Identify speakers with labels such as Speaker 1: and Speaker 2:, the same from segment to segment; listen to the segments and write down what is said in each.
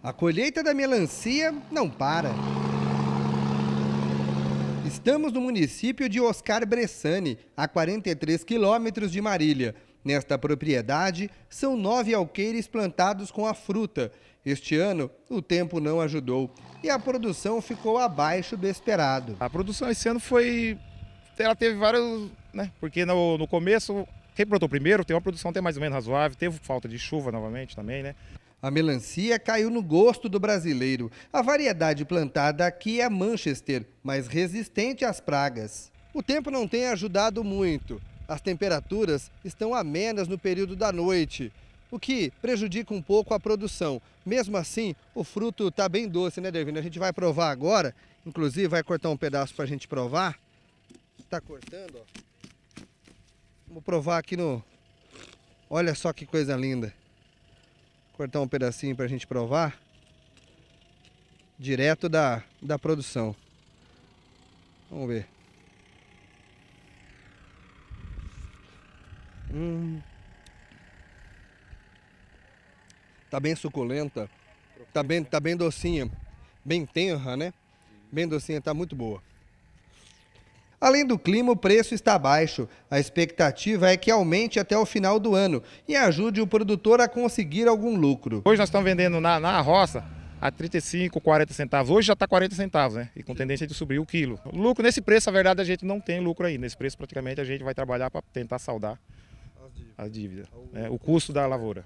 Speaker 1: A colheita da melancia não para. Estamos no município de Oscar Bressani, a 43 quilômetros de Marília. Nesta propriedade, são nove alqueires plantados com a fruta. Este ano, o tempo não ajudou e a produção ficou abaixo do esperado.
Speaker 2: A produção esse ano foi. Ela teve vários. Né? Porque no, no começo, quem plantou primeiro tem uma produção até mais ou menos razoável, teve falta de chuva novamente também, né? A melancia caiu no gosto do brasileiro. A variedade plantada aqui é Manchester,
Speaker 1: mais resistente às pragas. O tempo não tem ajudado muito. As temperaturas estão amenas no período da noite, o que prejudica um pouco a produção. Mesmo assim, o fruto está bem doce, né, Devina? A gente vai provar agora. Inclusive, vai cortar um pedaço para a gente provar. Está cortando, ó. Vou provar aqui no... Olha só que coisa linda cortar um pedacinho para a gente provar. Direto da, da produção. Vamos ver. Hum. Tá bem suculenta. Tá bem, tá bem docinha. Bem tenra, né? Bem docinha, tá muito boa. Além do clima, o preço está baixo. A expectativa é que
Speaker 2: aumente até o final do ano e ajude o produtor a conseguir algum lucro. Hoje nós estamos vendendo na, na roça a 35, 40 centavos. Hoje já está 40 centavos, né? E com tendência de subir o quilo. Lucro nesse preço, a verdade, a gente não tem lucro aí. Nesse preço, praticamente, a gente vai trabalhar para tentar saldar a dívida, né? o custo da lavoura.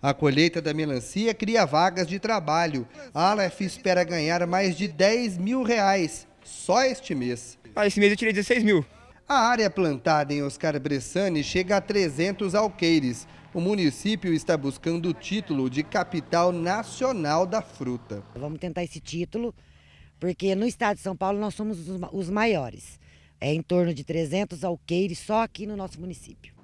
Speaker 2: A colheita da melancia cria
Speaker 1: vagas de trabalho. A Aleph espera ganhar mais de 10 mil reais só este mês. Ah, esse mês eu tirei 16 mil. A área plantada em Oscar Bressani chega a 300 alqueires. O município está buscando o título de capital nacional da fruta. Vamos tentar esse título, porque no estado de São Paulo nós somos
Speaker 2: os maiores. É em torno de 300 alqueires só aqui no nosso município.